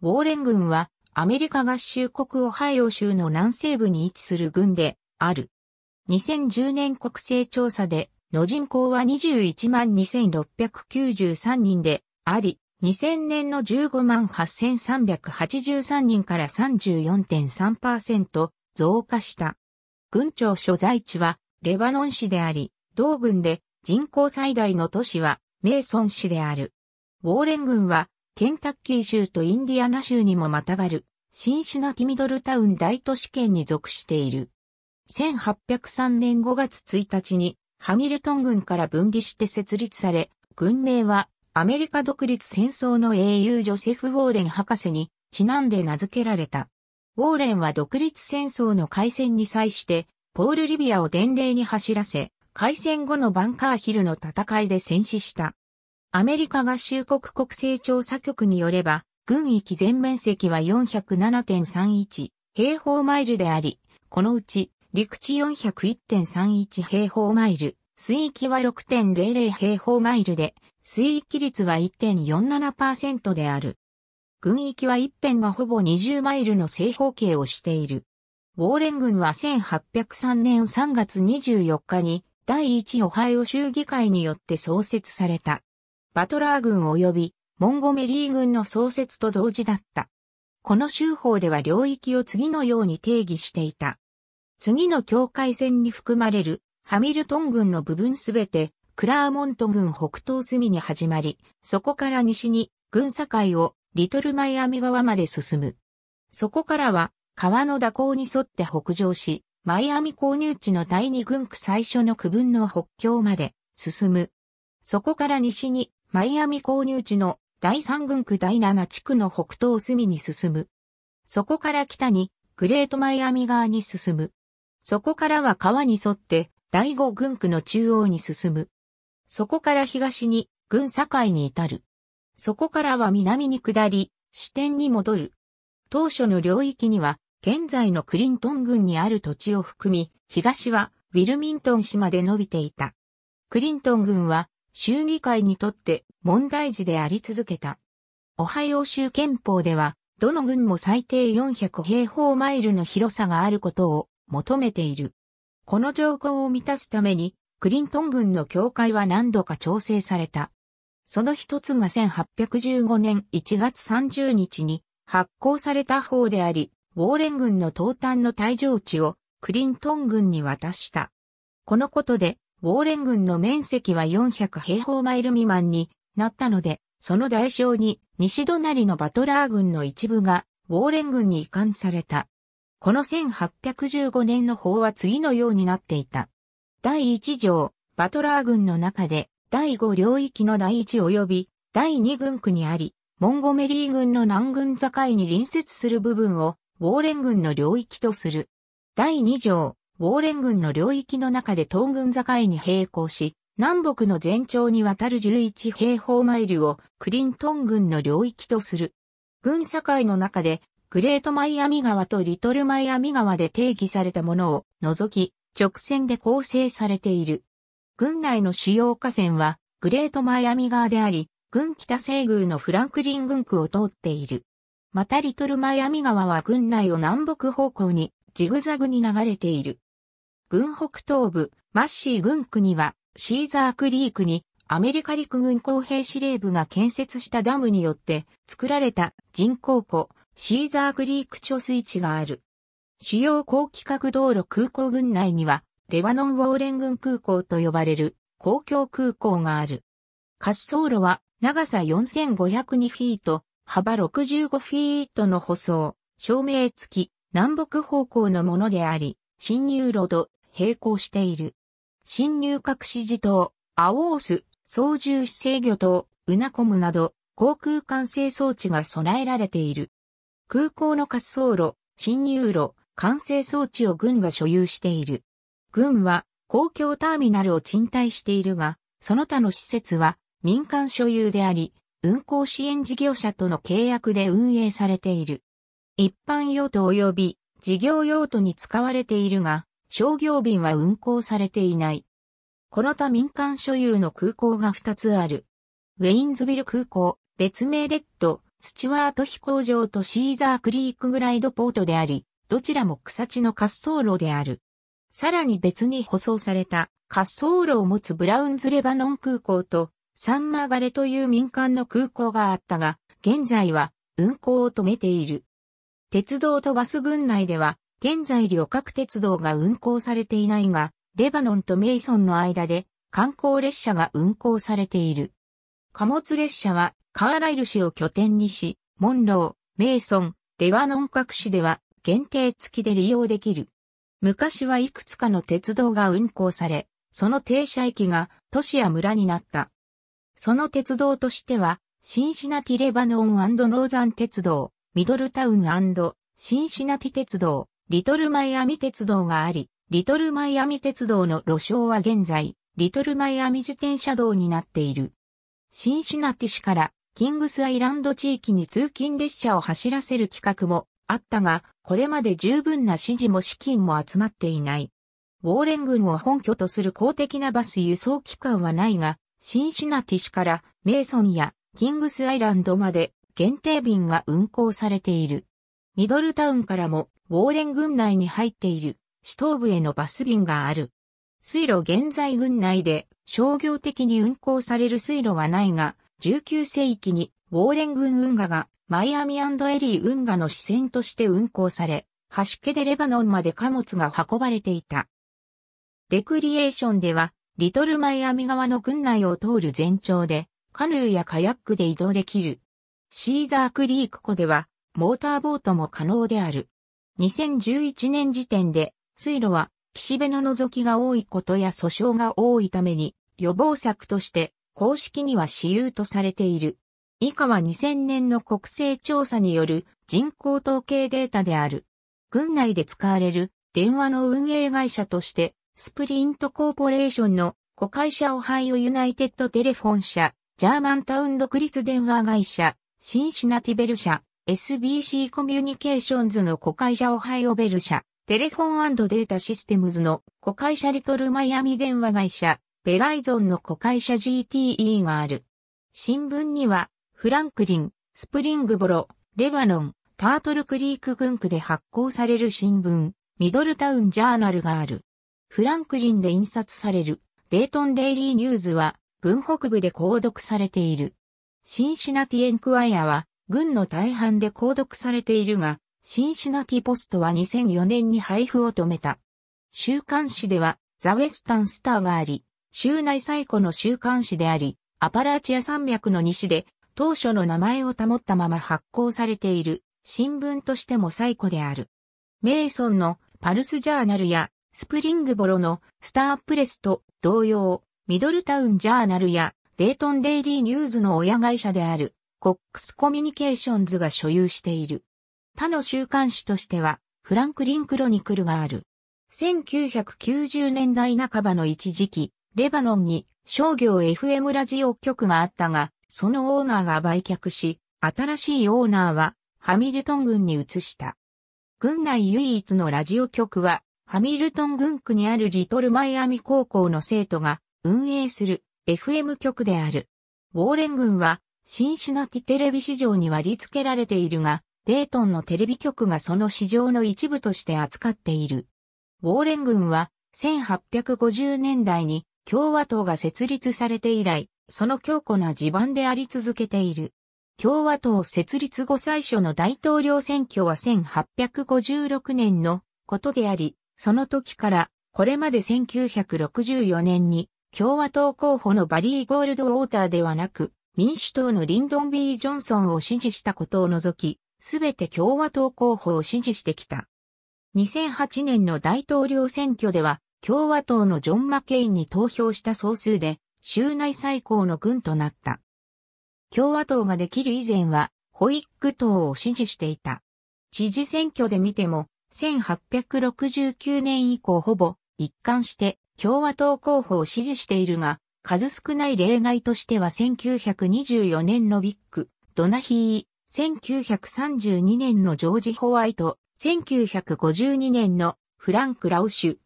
ウォーレン軍はアメリカ合衆国オハイオ州の南西部に位置する軍である。2010年国勢調査での人口は21万2693人であり、2000年の15万8383人から34.3%増加した。軍庁所在地はレバノン市であり、同軍で人口最大の都市はメイソン市である。ウォーレン軍はケンタッキー州とインディアナ州にもまたがる、シンシナティミドルタウン大都市圏に属している。1803年5月1日に、ハミルトン軍から分離して設立され、軍名は、アメリカ独立戦争の英雄ジョセフ・ウォーレン博士に、ちなんで名付けられた。ウォーレンは独立戦争の開戦に際して、ポール・リビアを伝令に走らせ、開戦後のバンカーヒルの戦いで戦死した。アメリカ合衆国国勢調査局によれば、軍域全面積は407.31平方マイルであり、このうち陸地401.31平方マイル、水域は6.00平方マイルで、水域率は1.47%である。軍域は一辺がほぼ20マイルの正方形をしている。ウォーレン軍は1803年3月24日に第1オハイオ州議会によって創設された。バトラー軍及びモンゴメリー軍の創設と同時だった。この州法では領域を次のように定義していた。次の境界線に含まれるハミルトン軍の部分すべてクラーモント軍北東隅に始まり、そこから西に軍境をリトルマイアミ川まで進む。そこからは川の蛇行に沿って北上し、マイアミ購入地の第二軍区最初の区分の北境まで進む。そこから西にマイアミ購入地の第3軍区第7地区の北東隅に進む。そこから北にグレートマイアミ側に進む。そこからは川に沿って第5軍区の中央に進む。そこから東に軍境に至る。そこからは南に下り、支店に戻る。当初の領域には、現在のクリントン郡にある土地を含み、東はウィルミントン市まで伸びていた。クリントン郡は州議会にとって問題児であり続けた。オハイオ州憲法では、どの軍も最低400平方マイルの広さがあることを求めている。この条項を満たすために、クリントン軍の境界は何度か調整された。その一つが1815年1月30日に発行された法であり、ウォーレン軍の東端の退場地をクリントン軍に渡した。このことでウォーレン軍の面積は400平方マイル未満になったので、その代償に西隣のバトラー軍の一部がウォーレン軍に移管された。この1815年の法は次のようになっていた。第1条、バトラー軍の中で第5領域の第1及び第2軍区にあり、モンゴメリー軍の南軍境に隣接する部分をウォーレン軍の領域とする。第2条、ウォーレン軍の領域の中で東軍境に並行し、南北の全長にわたる11平方マイルをクリントン軍の領域とする。軍境の中でグレートマイアミ川とリトルマイアミ川で定義されたものを除き直線で構成されている。軍内の主要河川はグレートマイアミ川であり、軍北西宮のフランクリン軍区を通っている。またリトルマイアミ川は軍内を南北方向にジグザグに流れている。軍北東部、マッシー軍区には、シーザークリークに、アメリカ陸軍工兵司令部が建設したダムによって作られた人工湖、シーザークリーク貯水池がある。主要高規格道路空港群内には、レバノンウォーレン軍空港と呼ばれる公共空港がある。滑走路は長さ4502フィート、幅65フィートの舗装、照明付き、南北方向のものであり、侵入路と並行している。新入隠し地島、アオース、操縦制御島、ウナコムなど、航空管制装置が備えられている。空港の滑走路、侵入路、管制装置を軍が所有している。軍は公共ターミナルを賃貸しているが、その他の施設は民間所有であり、運行支援事業者との契約で運営されている。一般用途及び事業用途に使われているが、商業便は運航されていない。この他民間所有の空港が2つある。ウェインズビル空港、別名レッド、スチュワート飛行場とシーザークリークグライドポートであり、どちらも草地の滑走路である。さらに別に舗装された滑走路を持つブラウンズレバノン空港とサンマガレという民間の空港があったが、現在は運航を止めている。鉄道とバス群内では現在旅客鉄道が運行されていないが、レバノンとメイソンの間で観光列車が運行されている。貨物列車はカーライル市を拠点にし、モンロー、メイソン、レバノン各市では限定付きで利用できる。昔はいくつかの鉄道が運行され、その停車駅が都市や村になった。その鉄道としては、シンシナティレバノンノーザン鉄道、ミドルタウンシンシナティ鉄道、リトルマイアミ鉄道があり、リトルマイアミ鉄道の路障は現在、リトルマイアミ自転車道になっている。シンシナティ市からキングスアイランド地域に通勤列車を走らせる企画もあったが、これまで十分な支持も資金も集まっていない。ウォーレン軍を本拠とする公的なバス輸送機関はないが、シンシナティ市からメイソンやキングスアイランドまで限定便が運行されている。ミドルタウンからもウォーレン郡内に入っている、市東部へのバス便がある。水路現在郡内で商業的に運行される水路はないが、19世紀にウォーレン郡運河がマイアミエリー運河の支線として運行され、端家でレバノンまで貨物が運ばれていた。レクリエーションでは、リトルマイアミ側の郡内を通る全長で、カヌーやカヤックで移動できる。シーザークリーク湖では、モーターボートも可能である。2011年時点で、水路は岸辺の覗きが多いことや訴訟が多いために、予防策として公式には私有とされている。以下は2000年の国勢調査による人口統計データである。軍内で使われる電話の運営会社として、スプリントコーポレーションの子会社オハイオユナイテッドテレフォン社、ジャーマンタウン独立電話会社、シンシナティベル社、SBC コミュニケーションズの子会社オハイオベル社、テレフォンデータシステムズの子会社リトルマイアミ電話会社、ベライゾンの子会社 GTE がある。新聞には、フランクリン、スプリングボロ、レバノン、タートルクリーク軍区で発行される新聞、ミドルタウンジャーナルがある。フランクリンで印刷される、デートンデイリーニューズは、軍北部で購読されている。シンシナティエンクワイアは、軍の大半で購読されているが、シンシナティポストは2004年に配布を止めた。週刊誌では、ザ・ウェスタン・スターがあり、州内最古の週刊誌であり、アパラチア山脈の西で、当初の名前を保ったまま発行されている、新聞としても最古である。メイソンのパルスジャーナルや、スプリングボロのスタープレスと同様、ミドルタウンジャーナルや、デイトンデイリーニューズの親会社である、コックスコミュニケーションズが所有している。他の週刊誌としては、フランクリン・クロニクルがある。1990年代半ばの一時期、レバノンに商業 FM ラジオ局があったが、そのオーナーが売却し、新しいオーナーはハミルトン郡に移した。郡内唯一のラジオ局は、ハミルトン郡区にあるリトルマイアミ高校の生徒が運営する FM 局である。ウォーレン郡はシンシナティテレビ市場に割り付けられているが、デートンのテレビ局がその市場の一部として扱っている。ウォーレン軍は1850年代に共和党が設立されて以来、その強固な地盤であり続けている。共和党設立後最初の大統領選挙は1856年のことであり、その時からこれまで1964年に共和党候補のバリー・ゴールドウォーターではなく、民主党のリンドン・ B・ ジョンソンを支持したことを除き、すべて共和党候補を支持してきた。2008年の大統領選挙では、共和党のジョン・マケインに投票した総数で、州内最高の軍となった。共和党ができる以前は、ホイック党を支持していた。知事選挙で見ても、1869年以降ほぼ一貫して共和党候補を支持しているが、数少ない例外としては1924年のビッグ、ドナヒー、1932年のジョージ・ホワイト、1952年のフランク・ラウシュ、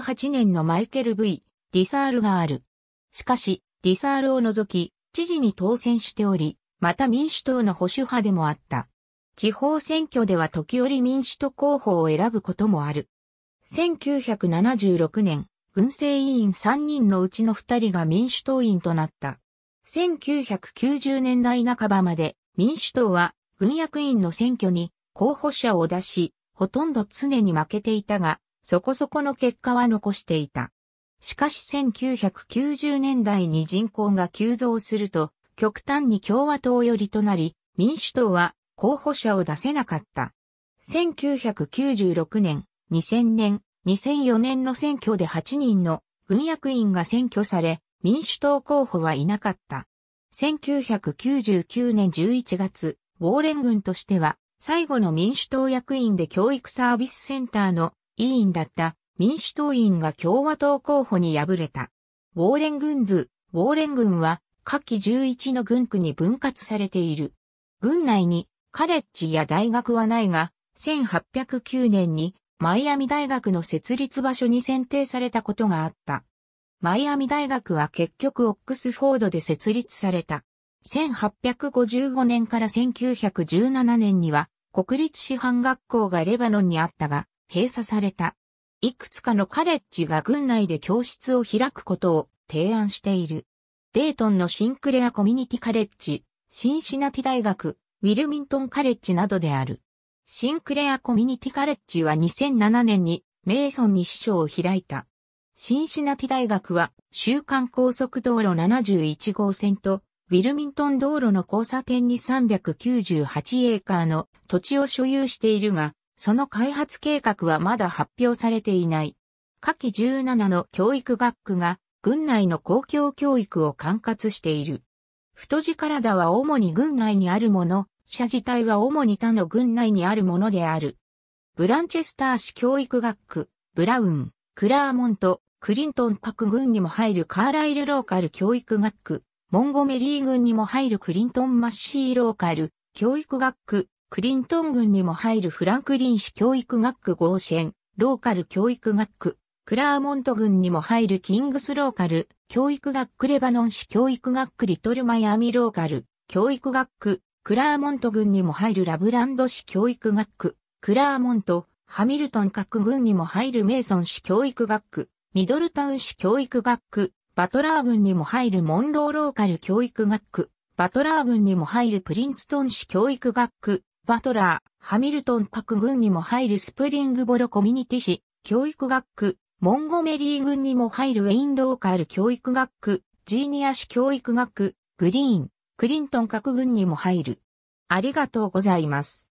1958年のマイケル・ V・ ディサールがある。しかし、ディサールを除き、知事に当選しており、また民主党の保守派でもあった。地方選挙では時折民主党候補を選ぶこともある。1976年、運政委員3人のうちの2人が民主党員となった。1990年代半ばまで民主党は軍役員の選挙に候補者を出し、ほとんど常に負けていたが、そこそこの結果は残していた。しかし1990年代に人口が急増すると、極端に共和党寄りとなり、民主党は候補者を出せなかった。1996年、2000年、2004年の選挙で8人の軍役員が選挙され、民主党候補はいなかった。1999年11月、ウォーレン軍としては、最後の民主党役員で教育サービスセンターの委員だった民主党員が共和党候補に敗れた。ウォーレン軍図、ウォーレン軍は、下記11の軍区に分割されている。軍内にカレッジや大学はないが、1809年にマイアミ大学の設立場所に選定されたことがあった。マイアミ大学は結局オックスフォードで設立された。1855年から1917年には国立師範学校がレバノンにあったが閉鎖された。いくつかのカレッジが軍内で教室を開くことを提案している。デートンのシンクレアコミュニティカレッジ、シンシナティ大学、ウィルミントンカレッジなどである。シンクレアコミュニティカレッジは2007年にメイソンに支所を開いた。シンシナティ大学は、週間高速道路71号線と、ウィルミントン道路の交差点に398エーカーの土地を所有しているが、その開発計画はまだ発表されていない。下記17の教育学区が、軍内の公共教育を管轄している。太字体は主に軍内にあるもの、社自体は主に他の軍内にあるものである。ブランチェスター市教育学区、ブラウン、クラーモント、クリントン各軍にも入るカーライルローカル教育学区、モンゴメリー軍にも入るクリントンマッシーローカル教育学区、クリントン軍にも入るフランクリン市教育学区ゴーシェン、ローカル教育学区、クラーモント軍にも入るキングスローカル教育学区レバノン市教育学区リトルマイアミローカル教育学区、クラーモント軍にも入るラブランド市教育学区、クラーモント、ハミルトン各軍にも入るメイソン市教育学区、ミドルタウン市教育学区、バトラー軍にも入るモンローローカル教育学区、バトラー軍にも入るプリンストン市教育学区、バトラー、ハミルトン各軍にも入るスプリングボロコミュニティ市、教育学区、モンゴメリー軍にも入るウェインローカル教育学区、ジーニア市教育学区、グリーン、クリントン核軍にも入る。ありがとうございます。